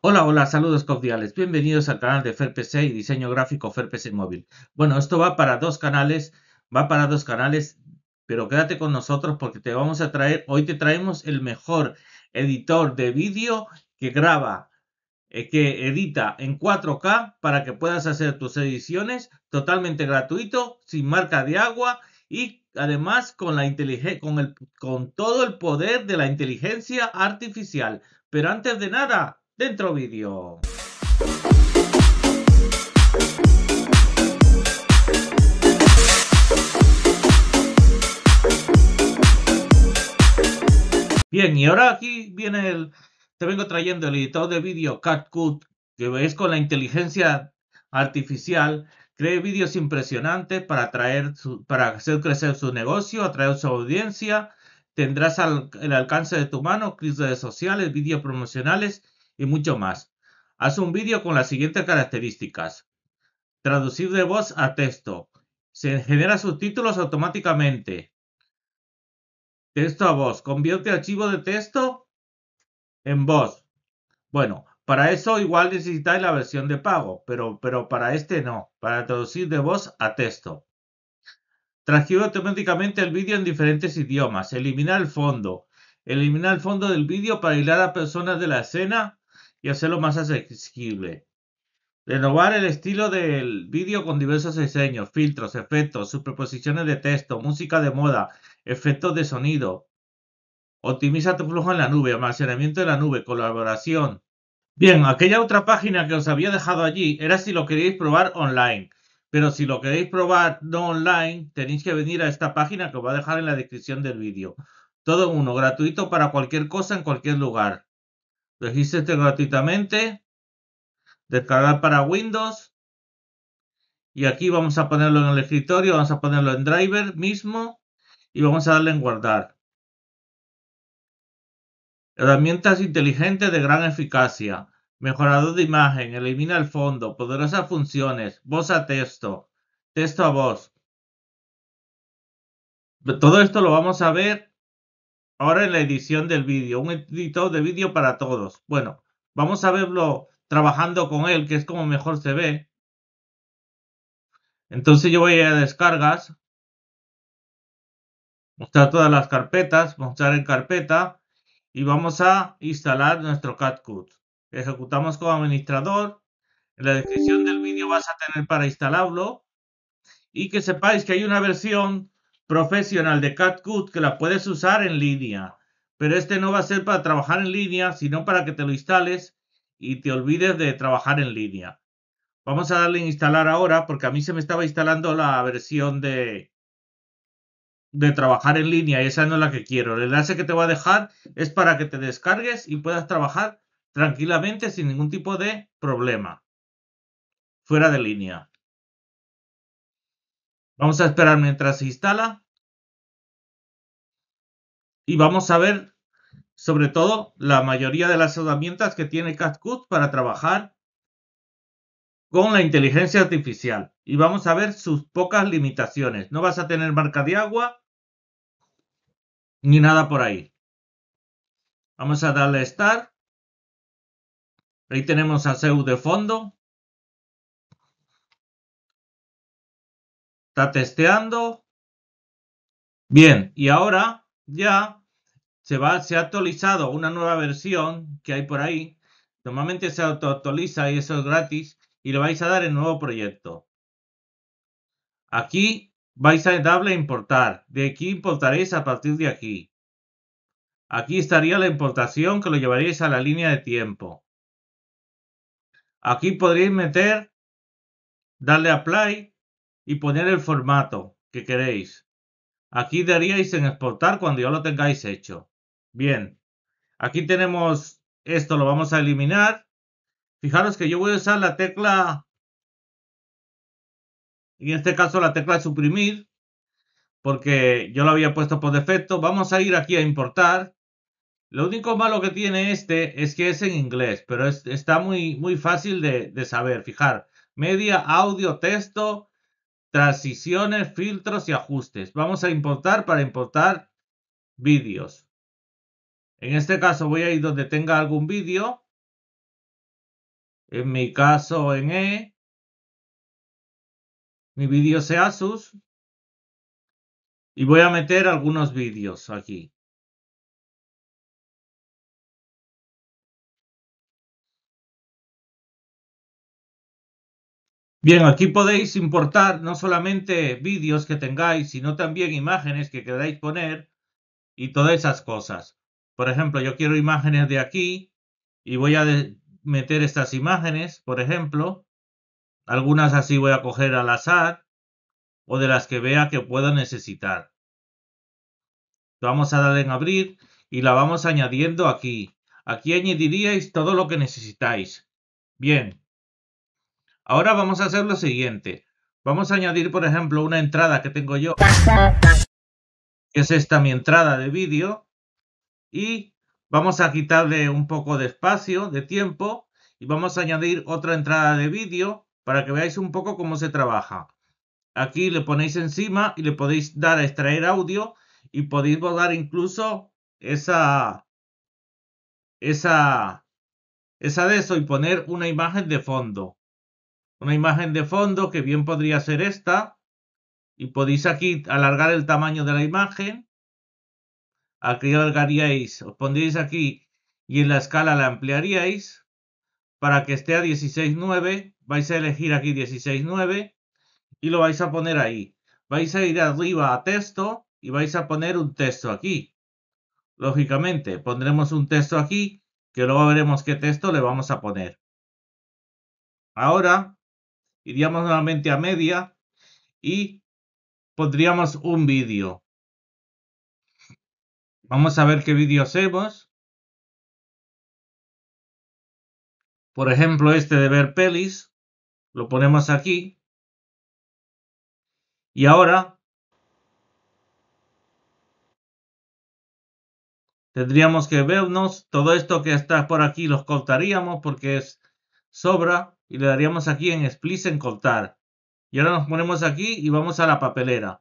Hola, hola, saludos cordiales. Bienvenidos al canal de FerPC y diseño gráfico FerPC móvil. Bueno, esto va para dos canales, va para dos canales, pero quédate con nosotros porque te vamos a traer, hoy te traemos el mejor editor de vídeo que graba que edita en 4K para que puedas hacer tus ediciones totalmente gratuito, sin marca de agua y además con, la con, el, con todo el poder de la inteligencia artificial. Pero antes de nada, dentro vídeo. Bien, y ahora aquí viene el, te vengo trayendo el editor de vídeo CutCut, que es con la inteligencia artificial, cree vídeos impresionantes para, para hacer crecer su negocio, atraer su audiencia, tendrás el alcance de tu mano, redes sociales, vídeos promocionales y mucho más. Haz un vídeo con las siguientes características. Traducir de voz a texto. Se genera subtítulos automáticamente. Texto a voz. Convierte archivo de texto en voz. Bueno, para eso igual necesitáis la versión de pago, pero, pero para este no, para traducir de voz a texto. Transcribir automáticamente el vídeo en diferentes idiomas, Eliminar el fondo, Eliminar el fondo del vídeo para aislar a personas de la escena y hacerlo más accesible. Renovar el estilo del vídeo con diversos diseños, filtros, efectos, superposiciones de texto, música de moda, efectos de sonido, Optimiza tu flujo en la nube, almacenamiento en la nube, colaboración. Bien, aquella otra página que os había dejado allí era si lo queréis probar online. Pero si lo queréis probar no online, tenéis que venir a esta página que os voy a dejar en la descripción del vídeo. Todo uno, gratuito para cualquier cosa en cualquier lugar. Regístrate gratuitamente. Descargar para Windows. Y aquí vamos a ponerlo en el escritorio, vamos a ponerlo en driver mismo. Y vamos a darle en guardar. Herramientas inteligentes de gran eficacia. Mejorador de imagen, elimina el fondo, poderosas funciones, voz a texto, texto a voz. Todo esto lo vamos a ver ahora en la edición del vídeo, un editor de vídeo para todos. Bueno, vamos a verlo trabajando con él, que es como mejor se ve. Entonces yo voy a descargas, mostrar todas las carpetas, mostrar en carpeta y vamos a instalar nuestro CatCut. Ejecutamos como administrador. En la descripción del vídeo vas a tener para instalarlo. Y que sepáis que hay una versión profesional de CatCut que la puedes usar en línea. Pero este no va a ser para trabajar en línea, sino para que te lo instales y te olvides de trabajar en línea. Vamos a darle a instalar ahora porque a mí se me estaba instalando la versión de, de trabajar en línea y esa no es la que quiero. El enlace que te voy a dejar es para que te descargues y puedas trabajar tranquilamente sin ningún tipo de problema. Fuera de línea. Vamos a esperar mientras se instala. Y vamos a ver sobre todo la mayoría de las herramientas que tiene CatCut para trabajar con la inteligencia artificial y vamos a ver sus pocas limitaciones. No vas a tener marca de agua ni nada por ahí. Vamos a darle a Start. Ahí tenemos a Zeus de fondo. Está testeando. Bien, y ahora ya se, va, se ha actualizado una nueva versión que hay por ahí. Normalmente se autoactualiza y eso es gratis y le vais a dar el nuevo proyecto. Aquí vais a darle a importar. De aquí importaréis a partir de aquí. Aquí estaría la importación que lo llevaréis a la línea de tiempo. Aquí podréis meter, darle a apply y poner el formato que queréis. Aquí daríais en exportar cuando ya lo tengáis hecho. Bien, aquí tenemos esto, lo vamos a eliminar. Fijaros que yo voy a usar la tecla, y en este caso la tecla suprimir, porque yo lo había puesto por defecto. Vamos a ir aquí a importar. Lo único malo que tiene este es que es en inglés, pero está muy, muy fácil de, de saber. Fijar, media, audio, texto, transiciones, filtros y ajustes. Vamos a importar para importar vídeos. En este caso voy a ir donde tenga algún vídeo en mi caso en E, mi vídeo es Asus y voy a meter algunos vídeos aquí. Bien, aquí podéis importar no solamente vídeos que tengáis, sino también imágenes que queráis poner y todas esas cosas. Por ejemplo, yo quiero imágenes de aquí y voy a meter estas imágenes, por ejemplo. Algunas así voy a coger al azar o de las que vea que pueda necesitar. Vamos a darle en abrir y la vamos añadiendo aquí. Aquí añadiríais todo lo que necesitáis. Bien. Ahora vamos a hacer lo siguiente. Vamos a añadir, por ejemplo, una entrada que tengo yo. Que es esta mi entrada de vídeo. Y Vamos a quitarle un poco de espacio, de tiempo, y vamos a añadir otra entrada de vídeo para que veáis un poco cómo se trabaja. Aquí le ponéis encima y le podéis dar a extraer audio y podéis dar incluso esa, esa, esa de eso y poner una imagen de fondo. Una imagen de fondo que bien podría ser esta. Y podéis aquí alargar el tamaño de la imagen alargaríais os pondríais aquí y en la escala la ampliaríais para que esté a 16.9, vais a elegir aquí 16.9 y lo vais a poner ahí. Vais a ir arriba a texto y vais a poner un texto aquí. Lógicamente, pondremos un texto aquí que luego veremos qué texto le vamos a poner. Ahora iríamos nuevamente a media y pondríamos un vídeo. Vamos a ver qué vídeo hacemos. Por ejemplo, este de ver pelis. Lo ponemos aquí. Y ahora tendríamos que vernos. Todo esto que está por aquí los cortaríamos porque es sobra. Y le daríamos aquí en split en cortar. Y ahora nos ponemos aquí y vamos a la papelera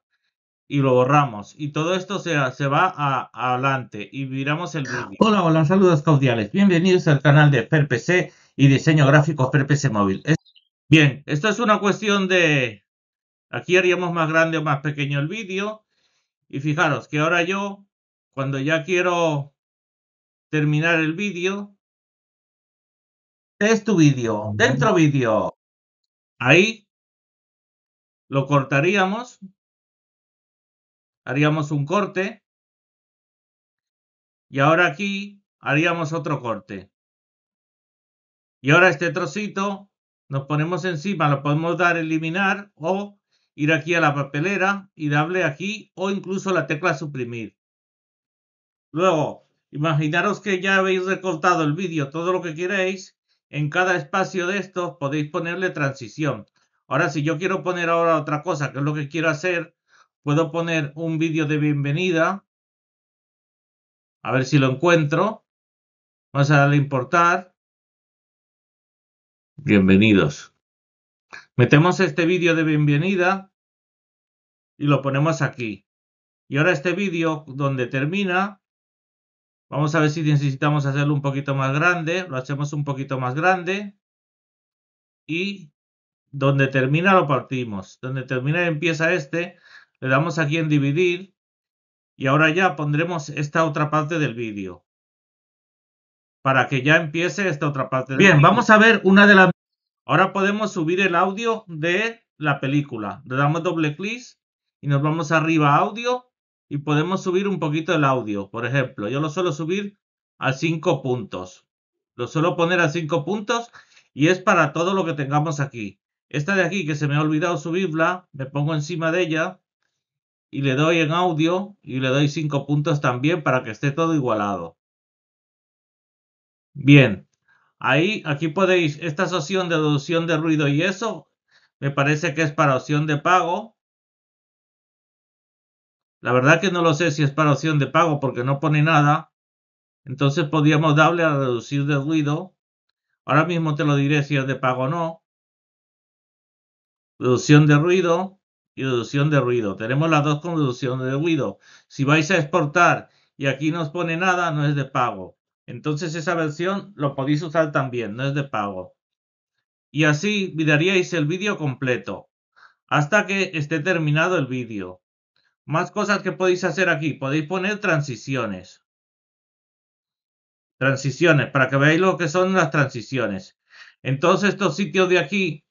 y lo borramos. Y todo esto se, se va adelante y miramos el ah, vídeo Hola, hola, saludos cordiales. Bienvenidos al canal de PerPC y diseño gráfico PerPC móvil. Bien, esto es una cuestión de... Aquí haríamos más grande o más pequeño el vídeo. Y fijaros que ahora yo, cuando ya quiero terminar el vídeo, este es tu vídeo, dentro vídeo. Ahí lo cortaríamos haríamos un corte. Y ahora aquí haríamos otro corte. Y ahora este trocito nos ponemos encima, lo podemos dar eliminar o ir aquí a la papelera y darle aquí o incluso la tecla suprimir. Luego, imaginaros que ya habéis recortado el vídeo todo lo que queréis. En cada espacio de estos podéis ponerle transición. Ahora, si yo quiero poner ahora otra cosa, que es lo que quiero hacer, Puedo poner un vídeo de bienvenida. A ver si lo encuentro. Vamos a darle importar. Bienvenidos. Metemos este vídeo de bienvenida y lo ponemos aquí. Y ahora este vídeo donde termina, vamos a ver si necesitamos hacerlo un poquito más grande. Lo hacemos un poquito más grande. Y donde termina lo partimos. Donde termina empieza este, le damos aquí en dividir y ahora ya pondremos esta otra parte del vídeo. Para que ya empiece esta otra parte. Del Bien, vamos a ver una de las... Ahora podemos subir el audio de la película. Le damos doble clic y nos vamos arriba a audio y podemos subir un poquito el audio. Por ejemplo, yo lo suelo subir a 5 puntos. Lo suelo poner a cinco puntos y es para todo lo que tengamos aquí. Esta de aquí que se me ha olvidado subirla, me pongo encima de ella y le doy en audio y le doy cinco puntos también para que esté todo igualado. Bien, ahí, aquí podéis, esta es opción de reducción de ruido y eso, me parece que es para opción de pago. La verdad que no lo sé si es para opción de pago porque no pone nada. Entonces podríamos darle a reducir de ruido. Ahora mismo te lo diré si es de pago o no. Reducción de ruido y reducción de ruido. Tenemos las dos con reducción de ruido. Si vais a exportar y aquí no os pone nada, no es de pago. Entonces esa versión lo podéis usar también, no es de pago. Y así miraríais el vídeo completo hasta que esté terminado el vídeo. Más cosas que podéis hacer aquí. Podéis poner transiciones. Transiciones, para que veáis lo que son las transiciones. Entonces estos sitios de aquí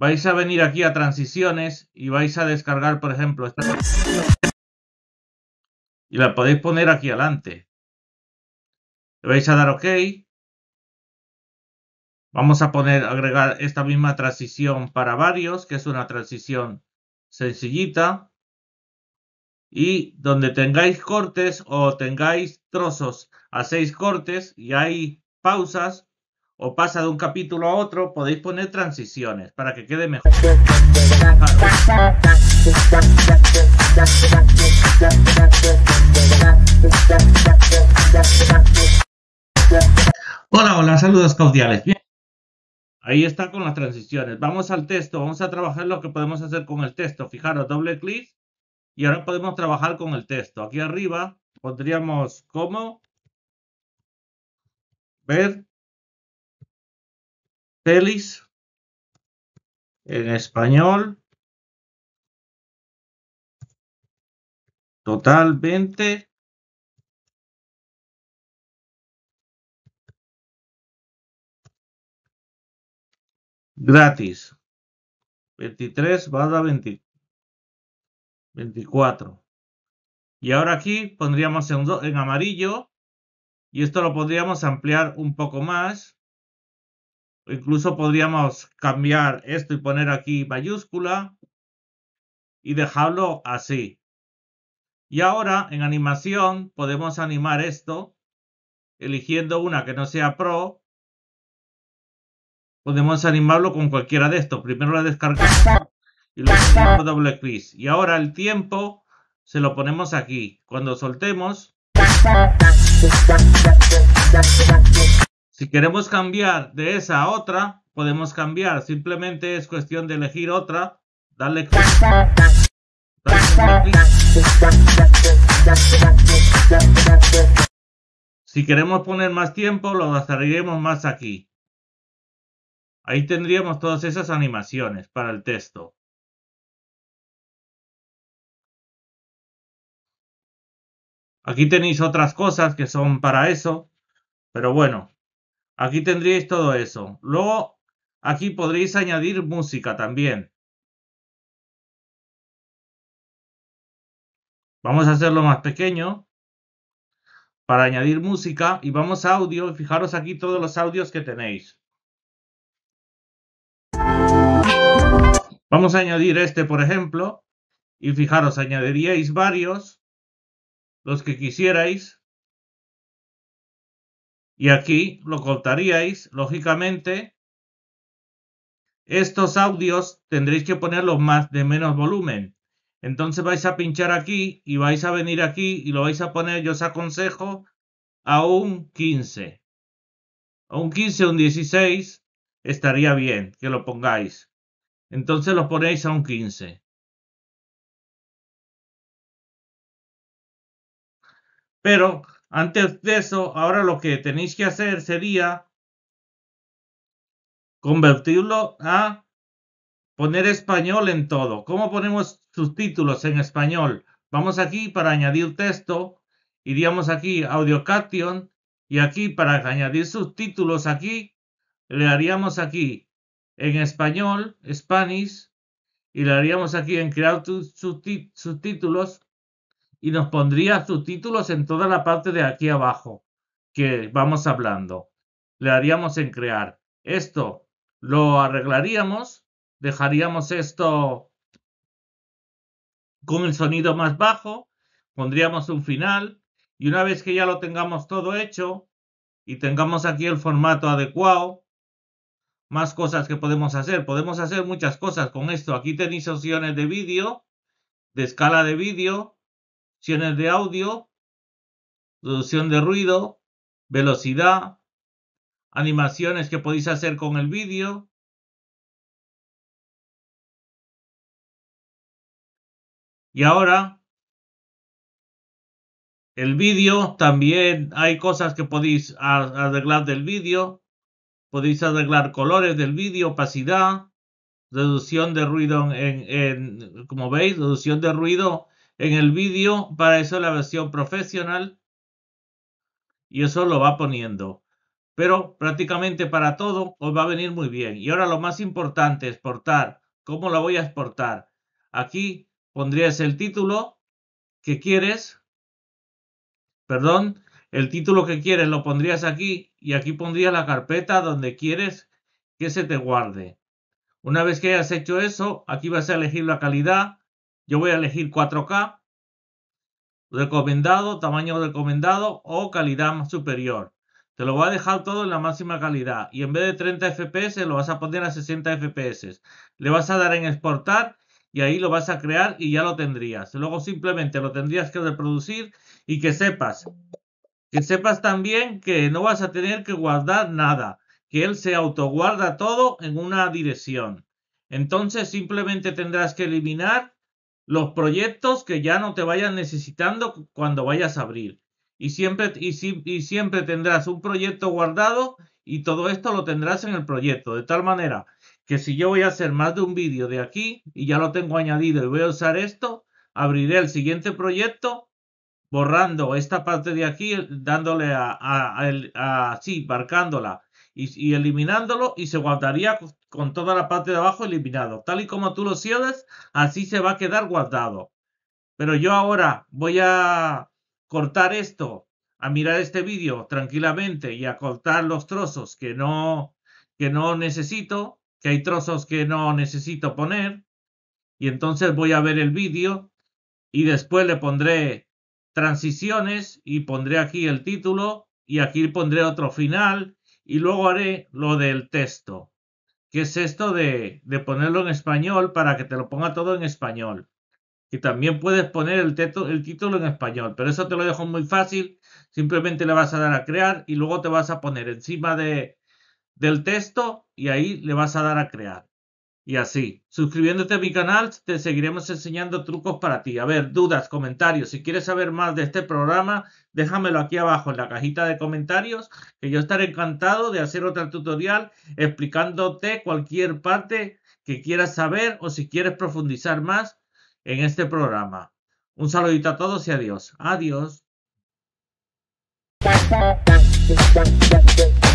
vais a venir aquí a transiciones y vais a descargar, por ejemplo, esta y la podéis poner aquí adelante. Le vais a dar OK. Vamos a poner, agregar esta misma transición para varios, que es una transición sencillita. Y donde tengáis cortes o tengáis trozos, hacéis cortes y hay pausas, o pasa de un capítulo a otro, podéis poner transiciones para que quede mejor. Hola, hola, saludos cordiales. Bien. Ahí está con las transiciones. Vamos al texto, vamos a trabajar lo que podemos hacer con el texto. Fijaros, doble clic y ahora podemos trabajar con el texto. Aquí arriba pondríamos cómo ver pelis en español totalmente gratis 23 a dar 24 y ahora aquí pondríamos en amarillo y esto lo podríamos ampliar un poco más Incluso podríamos cambiar esto y poner aquí mayúscula y dejarlo así. Y ahora en animación podemos animar esto eligiendo una que no sea pro. Podemos animarlo con cualquiera de estos. Primero la descargamos y luego doble clic. Y ahora el tiempo se lo ponemos aquí. Cuando soltemos queremos cambiar de esa a otra, podemos cambiar. Simplemente es cuestión de elegir otra, Dale Si queremos poner más tiempo, lo gastaremos más aquí. Ahí tendríamos todas esas animaciones para el texto. Aquí tenéis otras cosas que son para eso, pero bueno, Aquí tendríais todo eso. Luego, aquí podréis añadir música también. Vamos a hacerlo más pequeño para añadir música y vamos a audio. Fijaros aquí todos los audios que tenéis. Vamos a añadir este, por ejemplo, y fijaros, añadiríais varios, los que quisierais. Y aquí lo cortaríais, lógicamente. Estos audios tendréis que ponerlos más de menos volumen. Entonces vais a pinchar aquí y vais a venir aquí y lo vais a poner, yo os aconsejo, a un 15. A un 15, un 16 estaría bien que lo pongáis. Entonces lo ponéis a un 15. Pero antes de eso, ahora lo que tenéis que hacer sería convertirlo a poner español en todo. ¿Cómo ponemos subtítulos en español? Vamos aquí para añadir texto, iríamos aquí audio caption y aquí para añadir subtítulos aquí le haríamos aquí en español, Spanish y le haríamos aquí en crear subtítulos y nos pondría subtítulos en toda la parte de aquí abajo que vamos hablando. Le haríamos en crear. Esto lo arreglaríamos, dejaríamos esto con el sonido más bajo, pondríamos un final y una vez que ya lo tengamos todo hecho y tengamos aquí el formato adecuado, más cosas que podemos hacer. Podemos hacer muchas cosas con esto. Aquí tenéis opciones de vídeo, de escala de vídeo, opciones de audio, reducción de ruido, velocidad, animaciones que podéis hacer con el vídeo. Y ahora, el vídeo, también hay cosas que podéis arreglar del vídeo. Podéis arreglar colores del vídeo, opacidad, reducción de ruido en, como veis, reducción de ruido en el vídeo para eso la versión profesional y eso lo va poniendo. Pero prácticamente para todo os va a venir muy bien. Y ahora lo más importante, exportar. ¿Cómo lo voy a exportar? Aquí pondrías el título que quieres. Perdón, el título que quieres lo pondrías aquí y aquí pondrías la carpeta donde quieres que se te guarde. Una vez que hayas hecho eso, aquí vas a elegir la calidad yo voy a elegir 4K, recomendado, tamaño recomendado o calidad superior. Te lo voy a dejar todo en la máxima calidad y en vez de 30 FPS lo vas a poner a 60 FPS. Le vas a dar en exportar y ahí lo vas a crear y ya lo tendrías. Luego simplemente lo tendrías que reproducir y que sepas, que sepas también que no vas a tener que guardar nada, que él se autoguarda todo en una dirección. Entonces simplemente tendrás que eliminar los proyectos que ya no te vayan necesitando cuando vayas a abrir. Y siempre, y, siempre tendrás un proyecto guardado y todo esto lo tendrás en el proyecto. De tal manera que si yo voy a hacer más de un vídeo de aquí y ya lo tengo añadido y voy a usar esto, abriré el siguiente proyecto borrando esta parte de aquí, dándole a, así, marcándola y eliminándolo y se guardaría con toda la parte de abajo eliminado. Tal y como tú lo cierres, así se va a quedar guardado. Pero yo ahora voy a cortar esto, a mirar este vídeo tranquilamente y a cortar los trozos que no, que no necesito, que hay trozos que no necesito poner. Y entonces voy a ver el vídeo y después le pondré transiciones y pondré aquí el título y aquí pondré otro final y luego haré lo del texto. ¿Qué es esto de, ponerlo en español para que te lo ponga todo en español. Y también puedes poner el, el título en español, pero eso te lo dejo muy fácil. Simplemente le vas a dar a crear y luego te vas a poner encima de, del texto y ahí le vas a dar a crear y así. Suscribiéndote a mi canal, te seguiremos enseñando trucos para ti. A ver, dudas, comentarios. Si quieres saber más de este programa, déjamelo aquí abajo en la cajita de comentarios, que yo estaré encantado de hacer otro tutorial explicándote cualquier parte que quieras saber o si quieres profundizar más en este programa. Un saludito a todos y adiós. Adiós.